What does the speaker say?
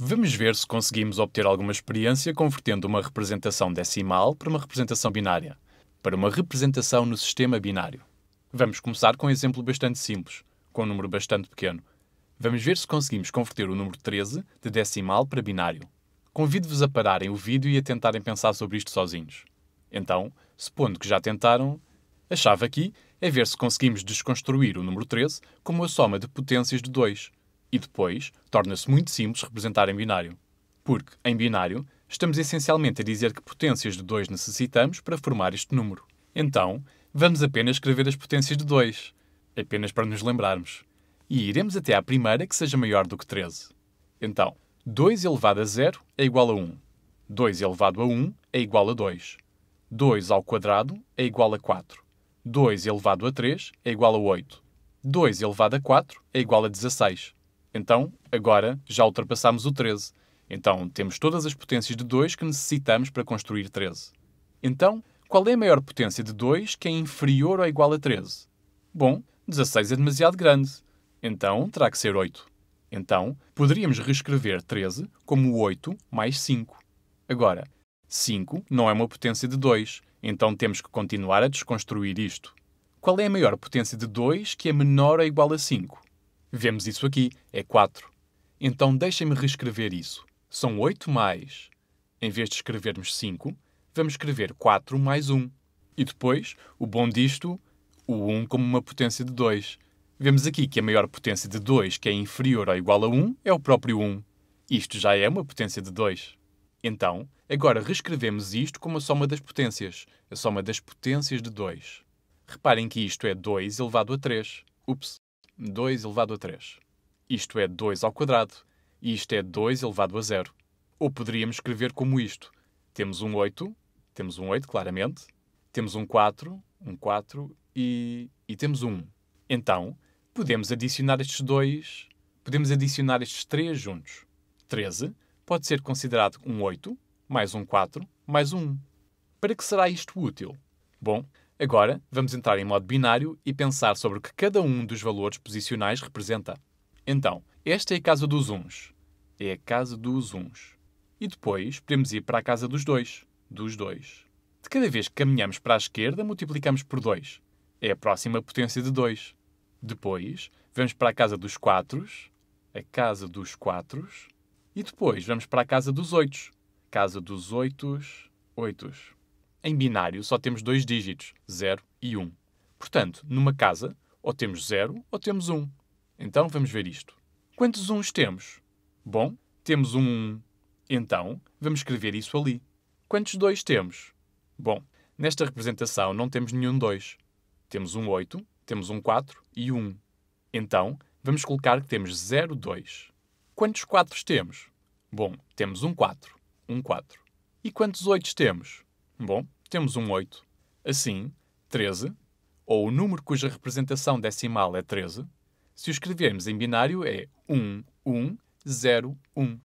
Vamos ver se conseguimos obter alguma experiência convertendo uma representação decimal para uma representação binária, para uma representação no sistema binário. Vamos começar com um exemplo bastante simples, com um número bastante pequeno. Vamos ver se conseguimos converter o número 13 de decimal para binário. Convido-vos a pararem o vídeo e a tentarem pensar sobre isto sozinhos. Então, supondo que já tentaram, a chave aqui é ver se conseguimos desconstruir o número 13 como a soma de potências de 2, e depois, torna-se muito simples representar em binário. Porque, em binário, estamos essencialmente a dizer que potências de 2 necessitamos para formar este número. Então, vamos apenas escrever as potências de 2, apenas para nos lembrarmos. E iremos até à primeira que seja maior do que 13. Então, 2 elevado a 0 é igual a 1. 2 elevado a 1 é igual a 2. 2 ao quadrado é igual a 4. 2 elevado a 3 é igual a 8. 2 elevado a 4 é igual a 16. Então, agora já ultrapassamos o 13. Então, temos todas as potências de 2 que necessitamos para construir 13. Então, qual é a maior potência de 2 que é inferior ou igual a 13? Bom, 16 é demasiado grande. Então, terá que ser 8. Então, poderíamos reescrever 13 como 8 mais 5. Agora, 5 não é uma potência de 2, então temos que continuar a desconstruir isto. Qual é a maior potência de 2 que é menor ou igual a 5? Vemos isso aqui, é 4. Então deixem-me reescrever isso. São 8 mais. Em vez de escrevermos 5, vamos escrever 4 mais 1. E depois, o bom disto, o 1 como uma potência de 2. Vemos aqui que a maior potência de 2, que é inferior ou igual a 1, é o próprio 1. Isto já é uma potência de 2. Então, agora reescrevemos isto como a soma das potências, a soma das potências de 2. Reparem que isto é 2 elevado a 3. Ups, 2 elevado a 3. Isto é 2 ao quadrado, e isto é 2 elevado a 0. Ou poderíamos escrever como isto. Temos um 8, temos um 8, claramente, temos um 4, um 4 e, e temos um. Então, podemos adicionar estes dois, podemos adicionar estes três juntos. 13 pode ser considerado um 8, mais um 4, mais um 1. Para que será isto útil? Bom, Agora, vamos entrar em modo binário e pensar sobre o que cada um dos valores posicionais representa. Então, esta é a casa dos uns. É a casa dos uns. E depois podemos ir para a casa dos dois. Dos dois. De cada vez que caminhamos para a esquerda, multiplicamos por 2. É a próxima potência de 2. Depois, vamos para a casa dos quatro, A casa dos quatro. E depois vamos para a casa dos oitos. Casa dos oitos, oitos em binário só temos dois dígitos, 0 e 1. Um. Portanto, numa casa, ou temos 0 ou temos 1. Um. Então vamos ver isto. Quantos uns temos? Bom, temos um 1. Então, vamos escrever isso ali. Quantos 2 temos? Bom, nesta representação não temos nenhum 2. Temos um 8, temos um 4 e um 1. Então, vamos colocar que temos 0, 2. Quantos 4 temos? Bom, temos um 4, um 4. E quantos 8 temos? Bom, temos um 8, assim, 13, ou o número cuja representação decimal é 13, se o escrevermos em binário é 1101.